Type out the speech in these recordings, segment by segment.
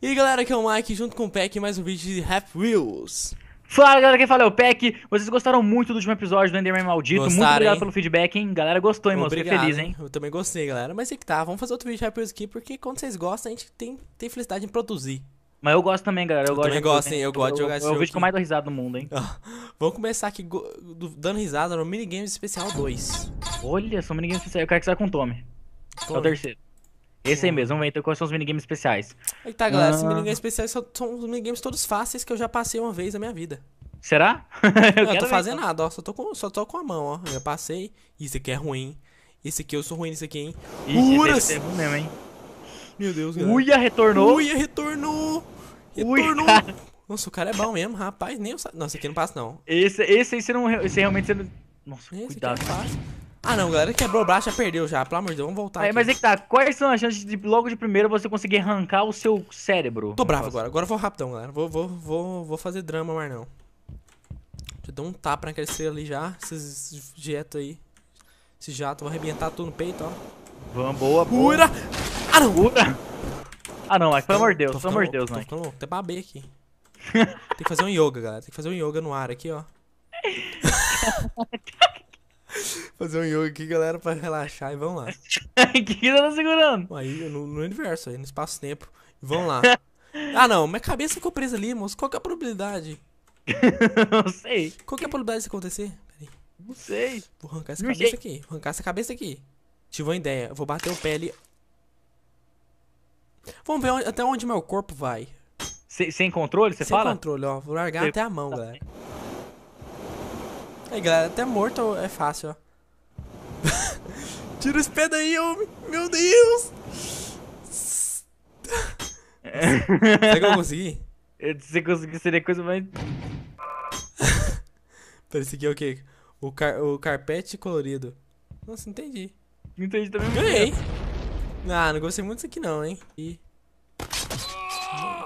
E galera, aqui é o Mike, junto com o Peck, mais um vídeo de Half Wheels. Fala galera, quem fala é o Peck. Vocês gostaram muito do último episódio do Enderman Maldito. Gostaram, muito obrigado hein? pelo feedback, hein? Galera, gostou, hein, Obrigado. Fiquei feliz, hein? Eu também gostei, galera. Mas é que tá, vamos fazer outro vídeo de Half Wheels aqui, porque quando vocês gostam, a gente tem, tem felicidade em produzir. Mas eu gosto também, galera. Eu, eu gosto também gosto, hein? Eu, eu gosto de jogar eu, esse jogo. É o vídeo que eu mais dou risada do mundo, hein? Vamos começar aqui dando risada no Minigames Especial 2. Olha, só um Minigames Especial. Eu quero que você vai com o Tommy. Tommy. É o terceiro. Esse aí é. mesmo, vamos ver então quais são os minigames especiais. Aí tá, galera, ah. esses minigames especiais são, são os minigames todos fáceis que eu já passei uma vez na minha vida. Será? eu não, eu tô fazendo então. nada, ó, só tô, com, só tô com a mão, ó, eu passei. Isso aqui é ruim, esse aqui eu sou ruim nesse aqui, hein. Ixi, Uras! É ruim mesmo, hein. Meu Deus, galera. Uia, retornou. Uia, retornou. Retornou. Ui, Nossa, o cara é bom mesmo, rapaz, nem eu sa... Nossa, aqui não passa não. Esse, esse aí você não, esse realmente você não... Nossa, esse cuidado. Aqui é fácil. Ah não, galera, quebrou o braço, já perdeu já. Pelo amor de Deus, vamos voltar. Aí, aqui. mas aí é que tá, quais são as chances de logo de primeiro você conseguir arrancar o seu cérebro? Tô bravo agora, agora eu vou rapidão, galera. Vou, vou, vou, vou fazer drama, mas não. Já dou um tapa naquela crescer ali já, esses jetos aí. Esse jato, vou arrebentar tudo no peito, ó. Vamos, boa, boa. Ura! Ah, ah não! mas Ah não, Mike, pelo amor de Deus, pelo amor de Deus, Mike. Tô louco, até babei aqui. Tem que fazer um yoga, galera. Tem que fazer um yoga no ar aqui, ó. Fazer um yoga aqui, galera, pra relaxar e vamos lá. O que, que você tá segurando? Aí, no, no universo, aí, no espaço-tempo. Vamos lá. ah, não, minha cabeça ficou presa ali, moço. Qual que é a probabilidade? não sei. Qual que é a probabilidade disso acontecer? Peraí. Não sei. Vou arrancar essa cabeça aqui. Vou arrancar essa cabeça aqui. Tive uma ideia. Vou bater o pé ali. Vamos ver onde, até onde meu corpo vai. sem controle, você fala? Sem controle, ó. Vou largar até a mão, galera. Aí, galera, até morto é fácil, ó. Tira os pés daí, homem. Meu Deus. Será que eu consegui? Se você conseguir, seria coisa mais... Pera, esse aqui é o quê? O, car o carpete colorido. Nossa, entendi. Entendi também. Ganhei. Ah, não gostei muito disso aqui não, hein. E...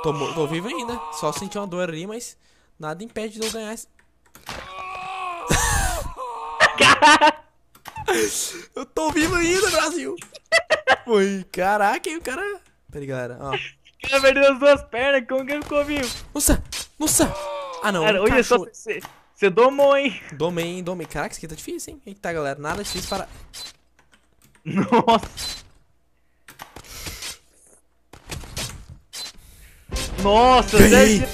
Tô, tô vivo ainda. Só senti uma dor ali, mas... Nada impede de eu ganhar esse... Eu tô vivo ainda, Brasil! Foi, caraca, o cara. Peraí, galera, ó. O cara perdeu as duas pernas, como que ele ficou vivo? Nossa, nossa! Ah, não, cara, olha cachorro. só, você, você domou, hein? Domei, hein, domei. Caraca, isso aqui tá difícil, hein? Eita, galera, nada difícil para. Nossa! Nossa, Ganhei!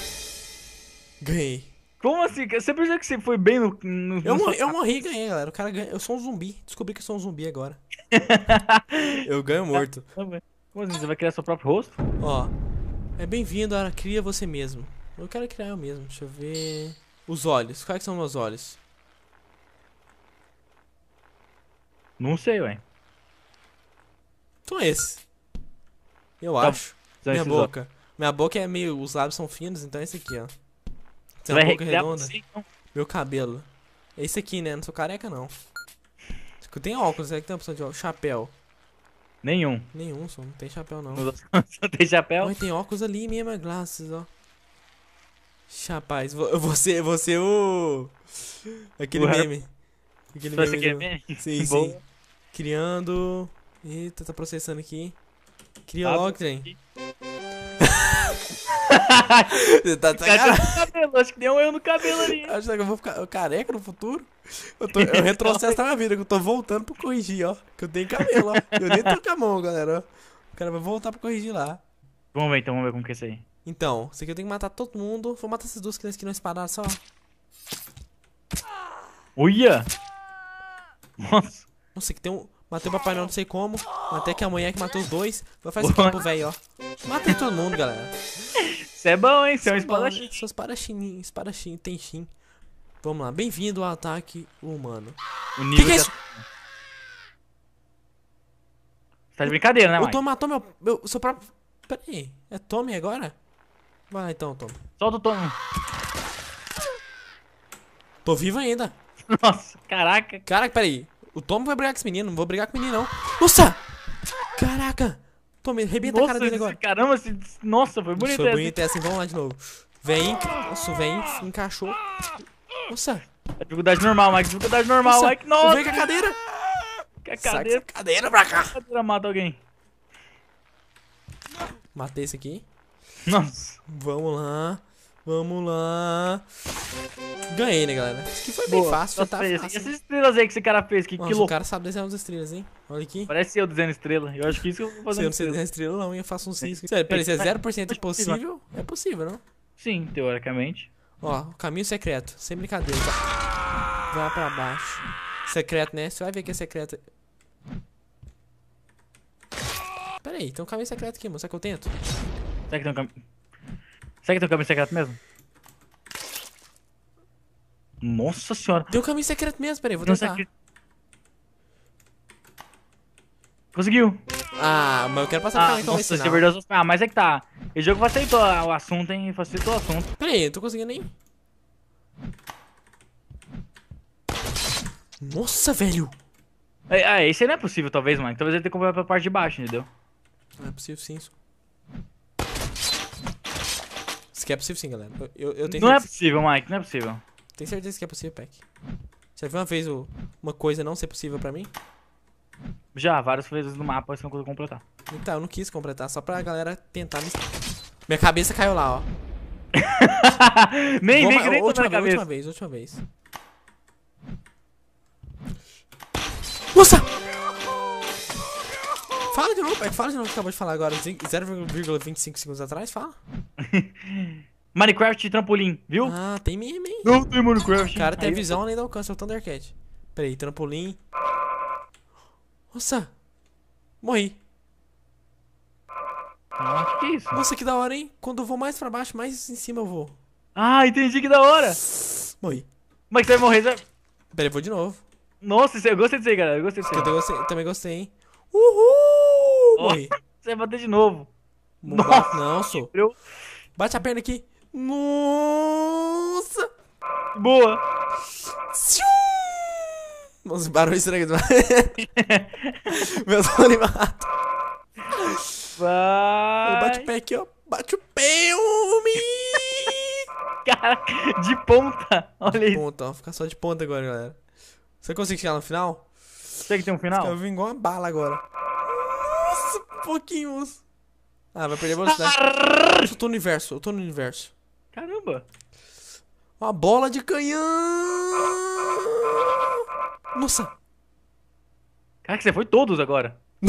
Ganhei. Como assim? Você percebeu que você foi bem no. no eu, morri, eu morri e ganhei, galera. O cara ganha. Eu sou um zumbi. Descobri que eu sou um zumbi agora. eu ganho morto. Tá Como assim? Você vai criar seu próprio rosto? Ó. É bem-vindo, a cria você mesmo. Eu quero criar eu mesmo. Deixa eu ver. Os olhos. Quais são meus olhos? Não sei, ué. Então é esse. Eu tá. acho. Minha boca. Minha boca é meio. Os lábios são finos, então é esse aqui, ó. Você vai boca redonda? Você, então. Meu cabelo. É esse aqui, né? Não sou careca, não. Eu tenho óculos, é que tem opção de óculos? Chapéu. Nenhum. Nenhum, só não tem chapéu, não. Só tem chapéu? tem óculos ali mesmo, é glasses, ó. Rapaz, você, você o. Aquele Ué. meme. Aquele meme, aquele meme? Sim, sim. Criando. Eita, tá processando aqui. Cria ah, tá logo, trem. Você tá de cabelo, acho que deu um eu no cabelo ali. Acho que eu vou ficar careca no futuro. Eu, tô, eu retrocesso na minha vida, que eu tô voltando pra corrigir, ó. Que eu tenho cabelo, ó. Eu nem tô com a mão, galera. O cara vai voltar pra corrigir lá. Vamos ver então, vamos ver como que é isso aí. Então, isso aqui eu tenho que matar todo mundo. Vou matar essas duas crianças que não espadaram só. Uia! Nossa. Nossa, que tem um... Matei o papai não, não sei como. Até que a mulher que matou os dois. Vai fazer tempo velho, ó. Matei todo mundo, galera é bom, hein? Seu é espadachim. Seus espadachim, tem chin. Vamos lá, bem-vindo ao ataque humano. O nível que, que é isso? Você tá de brincadeira, né, mãe? O Tom matou meu, meu, seu próprio... Pera aí, é Tommy agora? Vai lá então, Tom. Solta o Tommy. Tô vivo ainda. Nossa, caraca. Caraca, pera aí. O Tom vai brigar com esse menino, não vou brigar com o menino, não. Nossa! Caraca! Rebenta arrebenta nossa, a cara dele agora. Caramba, nossa, foi bonito Foi bonito essa, é assim, vamos lá de novo. Vem, nossa, vem, encaixou. Nossa. dificuldade normal, Mike, dificuldade normal, nossa. Mike, nossa. Vem com a cadeira. Que a cadeira. Saca cadeira pra cá. cadeira mata alguém. Matei esse aqui. Nossa. Vamos lá. Vamos lá. Ganhei, né, galera? Isso aqui foi Boa. bem fácil. Nossa, tá fácil. Essas estrelas aí que esse cara fez, que, Nossa, que louco. O cara sabe desenhar umas estrelas, hein? Olha aqui. Parece eu desenhando estrela. Eu acho que isso que eu vou fazer. Se eu não sei desenhar estrela, não, eu faço um cisco. Sério, peraí, se é 0% impossível, é possível, não? Sim, teoricamente. Ó, caminho secreto. Sem brincadeira. Tá? Vai pra baixo. Secreto, né? Você vai ver que é secreto. Pera aí, tem um caminho secreto aqui, mano. Será que eu tento? Será que tem um caminho... Será que tem um caminho secreto mesmo? Nossa senhora. Tem um caminho secreto mesmo, peraí, vou tentar. Secre... Conseguiu. Ah, mas eu quero passar ah, pra então nossa, esse verdade... Ah, mas é que tá. Esse jogo facilitou o assunto, hein? Facilitou o assunto. Peraí, eu tô conseguindo nem... Nossa, velho. Ah, esse não é possível, talvez, mano. Talvez ele tenha comprado pra parte de baixo, entendeu? Não é possível sim, isso que é possível sim, galera. Eu, eu tenho não é certeza... é possível, Mike, não é possível. Tem certeza que é possível, Peck. Já viu uma vez o... uma coisa não ser possível pra mim? Já, várias vezes no mapa isso não é coisa completar. Então, eu não quis completar, só pra galera tentar me... Minha cabeça caiu lá, ó. nem, nem, nem última, vez, última vez, última vez. Fala de novo, é fala de novo o que acabou de falar agora. 0,25 segundos atrás, fala. Minecraft trampolim, viu? Ah, tem meme, hein? Não tem Minecraft. O cara tem visão além do alcance, é o Thundercat. Peraí, trampolim. Nossa! Morri. Ah, que, que é isso? Nossa, que da hora, hein? Quando eu vou mais pra baixo, mais em cima eu vou. Ah, entendi que da hora! Morri. Mas você vai morrer, você vai... Peraí, vou de novo. Nossa, eu gostei disso aí, galera. Eu gostei disso aí. eu também gostei, hein? Uhul! morrer. você vai bater de novo. Não, Nossa, não sou. Eu... Bate a perna aqui. Nossa! Boa! Nossa, barulho estranho demais. Meu tô animado. Vai. Bate o pé aqui, ó. Bate o pé, homem! Cara, de ponta. Olha de ponta, ó. Ficar só de ponta agora, galera. Você consegue chegar no final? Você que tem um final? Eu vim igual uma bala agora pouquinhos. Ah, vai perder a velocidade. Eu tô no universo, eu tô no universo. Caramba. Uma bola de canhão. Nossa. Caraca, você foi todos agora.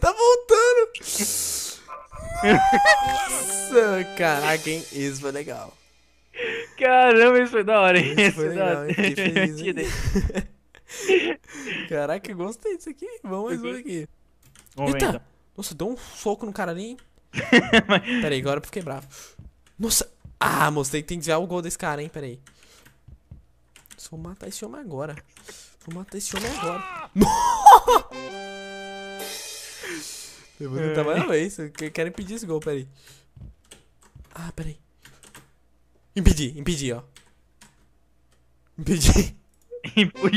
tá voltando. Nossa, caraca, hein? Isso foi legal. Caramba, isso foi da hora, hein? Isso, foi, foi legal, da hora. Feliz, Caraca, gostei disso aqui. Vamos mais um aqui. Eita! Então. Nossa, deu um soco no cara ali, hein? Pera aí, agora eu fiquei bravo. Nossa! Ah, mostrei tem que desviar o gol desse cara, hein? Pera aí. Vou matar esse homem agora. Vou matar esse homem agora. eu vou tentar mais uma é. vez. Eu quero impedir esse gol, peraí. Ah, peraí. Impedi, impedi, ó. Impedi. Empurra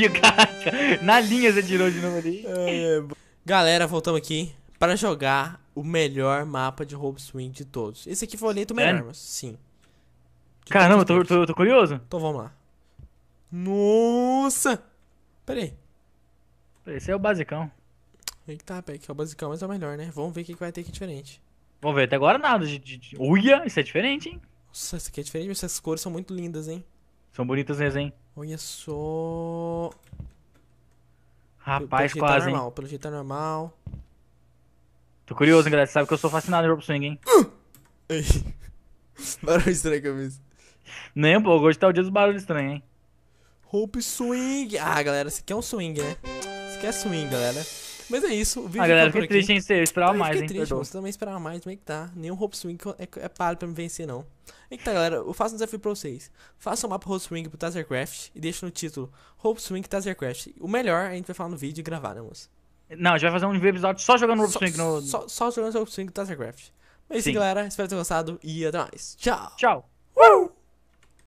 na linha, você tirou de novo ali. É, é... Galera, voltamos aqui para jogar o melhor mapa de Robo Swing de todos. Esse aqui foi eleito o melhor, é? mas sim. De Caramba, tô, tô, tô, curioso. Então vamos lá. Nossa! Pera aí. Esse é o basicão. Eita, peraí, que é o basicão, mas é o melhor, né? Vamos ver o que, vai ter aqui diferente. Vamos ver, até agora nada de, de, de... Uia, isso é diferente, hein? Nossa, isso aqui é diferente, essas cores são muito lindas, hein? São bonitas mesmo, hein? Olha só. Rapaz, pelo é quase. é normal, pelo jeito é normal. Tô curioso, hein, galera. Você sabe que eu sou fascinado em Rope Swing, hein? barulho estranho que eu fiz. Nem, pô. Hoje tá o dia dos barulhos estranhos, hein? Rope Swing. Ah, galera, isso aqui é um swing, né? Isso aqui é swing, galera. Mas é isso. O vídeo a galera fica triste, hein? Eu esperava mais, hein? Triste, você também esperava mais, como é que tá? Nenhum Hope Swing é, é páreo pra me vencer, não. É que tá, galera, eu faço um desafio pra vocês. Faça um mapa Hope Swing pro Tazercraft e deixa no título Hope Swing Tazercraft. O melhor a gente vai falar no vídeo e gravar, né, moço? Não, a gente vai fazer um episódio só jogando Hope Swing no. Só, só jogando Hope Swing do Tazercraft. Mas é isso, galera. Espero que tenham gostado e até mais. Tchau. Tchau.